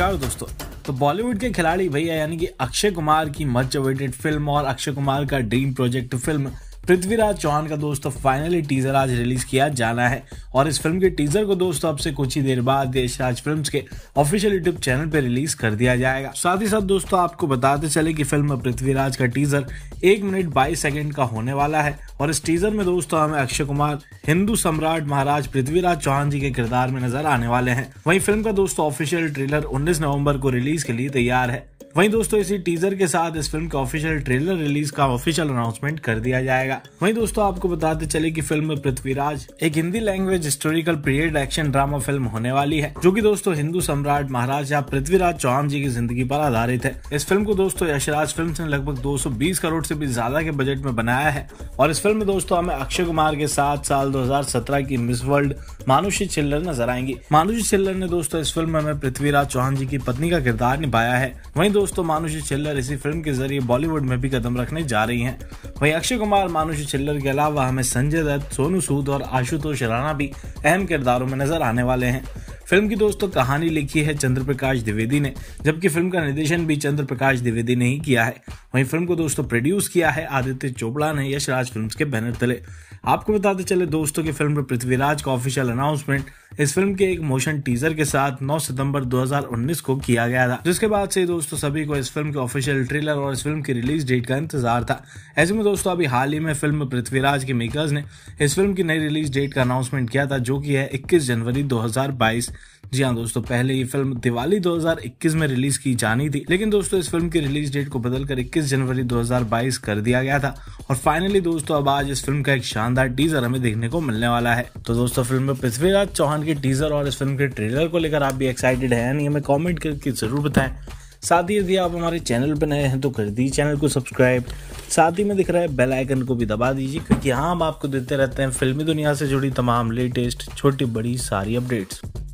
नमस्कार दोस्तों तो बॉलीवुड के खिलाड़ी भैया यानी कि अक्षय कुमार की मच अवेटेड फिल्म और अक्षय कुमार का dream project film Prithviraj Chauhan का दोस्तों फाइनली टीजर आज रिलीज किया जाना है और इस फिल्म के टीजर को दोस्तों अब से कुछ ही देर बाद देशराज फिल्म्स के ऑफिशियल यूट्यूब चैनल पर रिलीज कर दिया जाएगा साथ ही साथ दोस्तों आपको बताते चले कि फिल्म पृथ्वीराज का टीजर एक मिनट बाईस सेकेंड का होने वाला है और इस टीजर में दोस्तों हमें अक्षय कुमार हिंदू सम्राट महाराज पृथ्वीराज चौहान जी के किरदार में नजर आने वाले हैं वहीं फिल्म का दोस्तों ऑफिशियल ट्रेलर 19 नवंबर को रिलीज के लिए तैयार है वहीं दोस्तों इसी टीजर के साथ इस फिल्म का ऑफिशियल ट्रेलर रिलीज का ऑफिशियल अनाउंसमेंट कर दिया जाएगा वहीं दोस्तों आपको बताते चले की फिल्म में पृथ्वीराज एक Hindi language historical period action drama film होने वाली है जो की दोस्तों हिंदू सम्राट महाराजा पृथ्वीराज चौहान जी की जिंदगी पर आधारित है इस फिल्म को दोस्तों यशराज फिल्म ने लगभग दो करोड़ से भी ज्यादा के बजट में बनाया है और इस फिल्म में दोस्तों हमें अक्षय कुमार के साथ साल दो की मिस वर्ल्ड मानुषी छिल्लर नजर आएंगी मानुषी छिल्लर ने दोस्तों इस फिल्म में पृथ्वीराज चौहान जी की पत्नी का किरदार निभाया है वही दोस्तों मानुषी छिल्लर इसी फिल्म के जरिए बॉलीवुड में भी कदम रखने जा रही हैं वहीं अक्षय कुमार मानुषी छिल्लर के अलावा हमें संजय दत्त सोनू सूद और आशुतोष राणा भी अहम किरदारों में नजर आने वाले हैं फिल्म की दोस्तों कहानी लिखी है चंद्र प्रकाश द्विवेदी ने जबकि फिल्म का निर्देशन भी चंद्र प्रकाश द्विवेदी ने ही किया है वहीं फिल्म को दोस्तों प्रोड्यूस किया है आदित्य चोपड़ा ने यशराज फिल्म के बैनर तले आपको बताते चले दोस्तों की फिल्म पर पृथ्वीराज का ऑफिशियल अनाउंसमेंट इस फिल्म के एक मोशन टीजर के साथ 9 सितंबर 2019 को किया गया था जिसके बाद से दोस्तों सभी को इस फिल्म के ऑफिशियल ट्रेलर और इस फिल्म की रिलीज डेट का इंतजार था ऐसे में दोस्तों अभी हाल ही में फिल्म पृथ्वीराज के मेकर्स ने इस फिल्म की नई रिलीज डेट का अनाउंसमेंट किया था जो की है इक्कीस जनवरी दो जी हाँ दोस्तों पहले ये फिल्म दिवाली 2021 में रिलीज की जानी थी लेकिन दोस्तों इस फिल्म की रिलीज डेट को बदलकर 21 जनवरी 2022 कर दिया गया था और फाइनली दोस्तों अब आज इस फिल्म का एक शानदार टीजर हमें देखने को मिलने वाला है तो दोस्तों फिल्म में पृथ्वीराज चौहान के टीजर और इस फिल्म के ट्रेलर को लेकर आप भी एक्साइटेड है यानी हमें कॉमेंट करके जरूर बताएं साथ ही यदि आप हमारे चैनल पर नए हैं तो कर दीजिए चैनल को सब्सक्राइब साथ ही में दिख रहा है बेल आइकन को भी दबा दीजिए क्योंकि हाँ हम आपको देते रहते हैं फिल्मी दुनिया से जुड़ी तमाम लेटेस्ट छोटी बड़ी सारी अपडेट्स